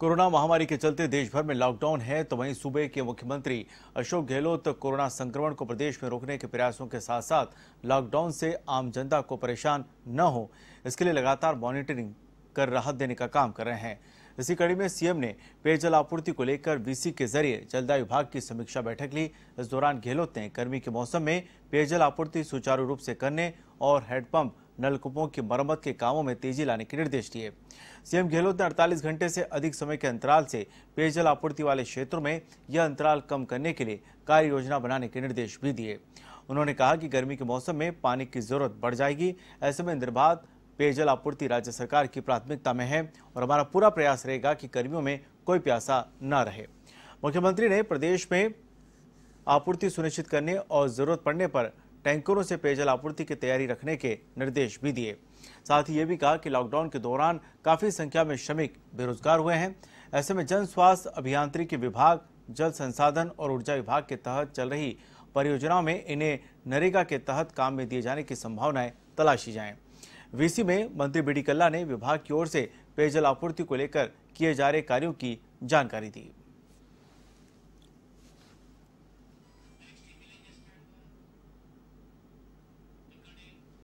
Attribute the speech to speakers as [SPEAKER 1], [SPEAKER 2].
[SPEAKER 1] corona महामारी के चलते देश भर में लॉकडाउन है तो वहीं सूबे के मुख्यमंत्री अशोक गहलोत तो कोरोना संक्रमण को प्रदेश में रोकने के प्रयासों के साथ साथ लॉकडाउन से आम जनता को परेशान न हो इसके लिए लगातार मॉनिटरिंग कर राहत देने का काम कर रहे हैं इसी कड़ी में सीएम ने पेयजल आपूर्ति को लेकर वीसी के जरिए जलदाय विभाग की समीक्षा बैठक ली इस दौरान गहलोत ने गर्मी के मौसम में पेयजल आपूर्ति सुचारू रूप से करने और हैंडपंप नलकूपों की मरम्मत के कामों में तेजी लाने के निर्देश दिए सीएम गहलोत ने 48 घंटे से अधिक समय के अंतराल से पेयजल आपूर्ति वाले क्षेत्रों में यह अंतराल कम करने के लिए कार्य योजना बनाने के निर्देश भी दिए उन्होंने कहा कि गर्मी के मौसम में पानी की जरूरत बढ़ जाएगी ऐसे में इंद्रभा पेयजल आपूर्ति राज्य सरकार की प्राथमिकता में है और हमारा पूरा प्रयास रहेगा कि कर्मियों में कोई प्यासा न रहे मुख्यमंत्री ने प्रदेश में आपूर्ति सुनिश्चित करने और जरूरत पड़ने पर टैंकरों से पेयजल आपूर्ति की तैयारी रखने के निर्देश भी दिए साथ ही ये भी कहा कि लॉकडाउन के दौरान काफी संख्या में श्रमिक बेरोजगार हुए हैं ऐसे में जन स्वास्थ्य अभियांत्रिकी विभाग जल संसाधन और ऊर्जा विभाग के तहत चल रही परियोजनाओं में इन्हें नरेगा के तहत काम में दिए जाने की संभावनाएं तलाशी जाएं वीसी में मंत्री बीडी कल्ला ने विभाग की ओर से पेयजल आपूर्ति को लेकर किए जा रहे कार्यों की जानकारी दी